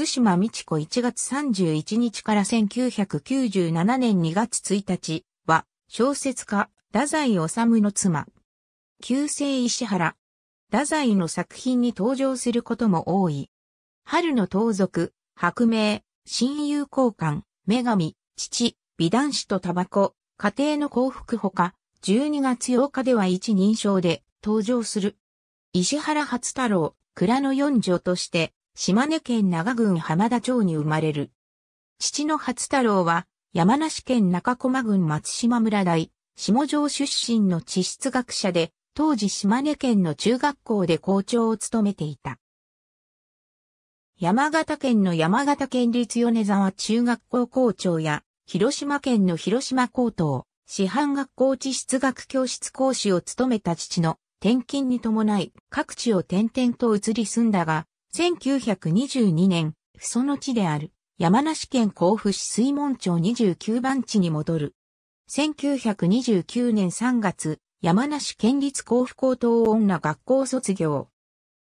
津島美智子1月31日から1997年2月1日は、小説家、太宰治の妻。旧姓石原。太宰の作品に登場することも多い。春の盗賊、白明、親友交換、女神、父、美男子とタバコ、家庭の幸福ほか、12月8日では一人称で登場する。石原初太郎、蔵の四女として、島根県長郡浜田町に生まれる。父の初太郎は、山梨県中駒郡松島村大、下城出身の地質学者で、当時島根県の中学校で校長を務めていた。山形県の山形県立米沢中学校校長や、広島県の広島高等、師範学校地質学教室講師を務めた父の転勤に伴い各地を転々と移り住んだが、1922年、不祖の地である、山梨県甲府市水門町29番地に戻る。1929年3月、山梨県立甲府高等女学校卒業。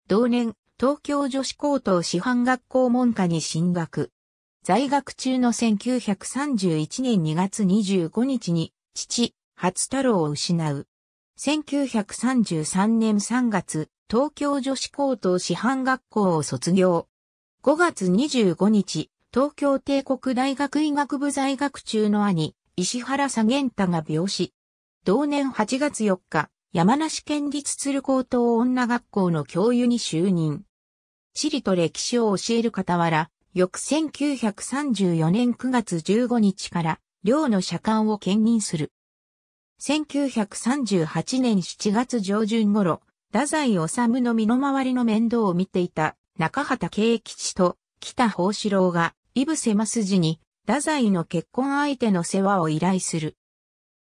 同年、東京女子高等師範学校門下に進学。在学中の1931年2月25日に、父、初太郎を失う。1933年3月、東京女子高等師範学校を卒業。5月25日、東京帝国大学医学部在学中の兄、石原左源太が病死。同年8月4日、山梨県立鶴高等女学校の教諭に就任。地理と歴史を教える傍ら、翌1934年9月15日から、寮の社官を兼任する。1938年7月上旬頃、太宰治の身の回りの面倒を見ていた中畑慶吉と北宝四郎が、イブセマ筋に、太宰の結婚相手の世話を依頼する。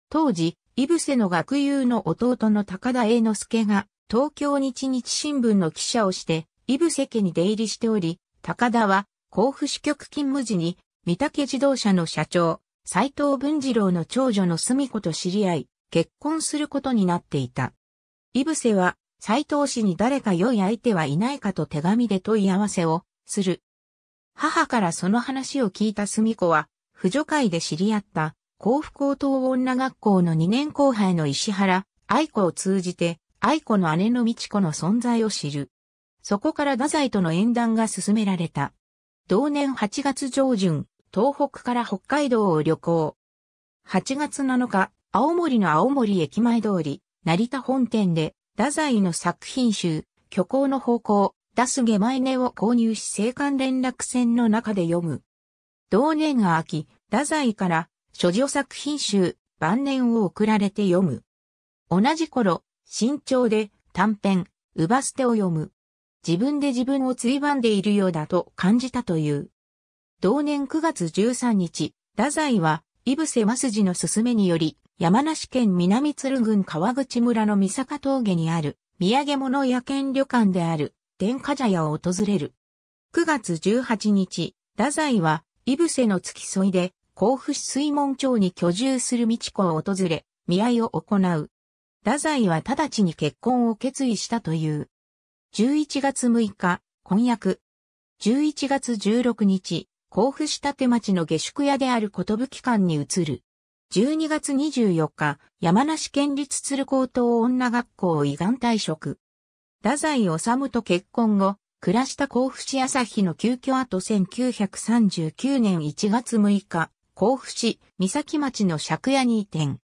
当時、イブセの学友の弟の高田栄之助が、東京日日新聞の記者をして、イブセ家に出入りしており、高田は、甲府支局勤務時に、三竹自動車の社長、斎藤文次郎の長女の住子と知り合い、結婚することになっていた。イブセは、斎藤氏に誰か良い相手はいないかと手紙で問い合わせをする。母からその話を聞いた住子は、婦女会で知り合った幸福高等女学校の2年後輩の石原愛子を通じて、愛子の姉の道子の存在を知る。そこから太宰との縁談が進められた。同年8月上旬、東北から北海道を旅行。8月7日、青森の青森駅前通り、成田本店で、太宰の作品集、虚構の方向、出す下前根を購入し青函連絡船の中で読む。同年秋、太宰から、諸女作品集、晩年を送られて読む。同じ頃、新潮で短編、奪捨を読む。自分で自分をばんでいるようだと感じたという。同年9月13日、太宰は、セマスジの勧めにより、山梨県南鶴郡川口村の三坂峠にある、土産物屋県旅館である、殿下茶屋を訪れる。9月18日、太宰は、イ伏の付き添いで、甲府市水門町に居住する道子を訪れ、見合いを行う。太宰は直ちに結婚を決意したという。11月6日、婚約。11月16日、甲府市立町の下宿屋である寿ぶ館に移る。12月24日、山梨県立鶴高等女学校遺願退職。太宰治と結婚後、暮らした甲府市朝日の急遽後1939年1月6日、甲府市三崎町の借家に移転。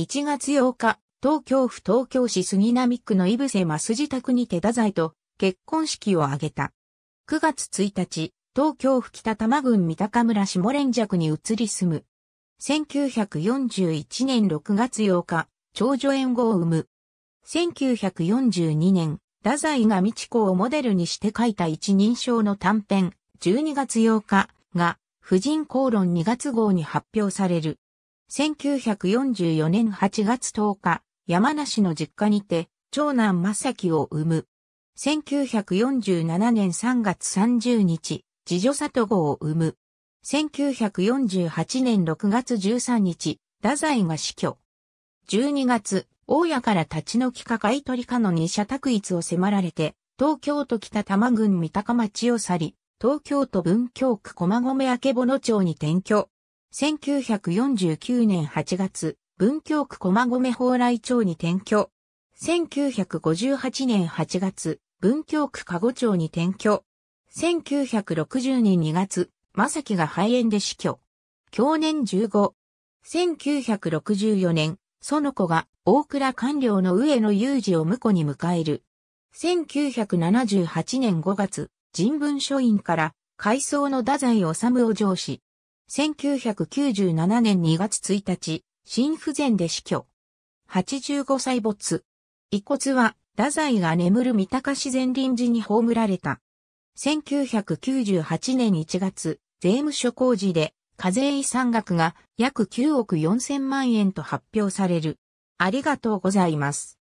1月8日、東京府東京市杉並区の伊伏瀬増自宅にて太宰と結婚式を挙げた。9月1日、東京府北多摩郡三鷹村下連尺に移り住む。1941年6月8日、長女縁号を生む。1942年、太宰が美智子をモデルにして書いた一人称の短編、12月8日が、婦人公論2月号に発表される。1944年8月10日、山梨の実家にて、長男正樹を生む。1947年3月30日、次女里子を生む。1948年6月13日、太宰が死去。12月、大家から立ち退きか買取かの二社択一を迫られて、東京都北多摩郡三鷹町を去り、東京都文京区駒込明曙町に転居。1949年8月、文京区駒込蓬莱町に転居。1958年8月、文京区加護町に転居。1960年2月、正樹が肺炎で死去。去年15。1964年、その子が大倉官僚の上野雄二を婿に迎える。1978年5月、人文書院から改装の太宰治を上司。1997年2月1日、心不全で死去。85歳没。遺骨は、太宰が眠る三鷹自然林寺に葬られた。1998年1月、税務署工事で課税遺産額が約9億4 0万円と発表される。ありがとうございます。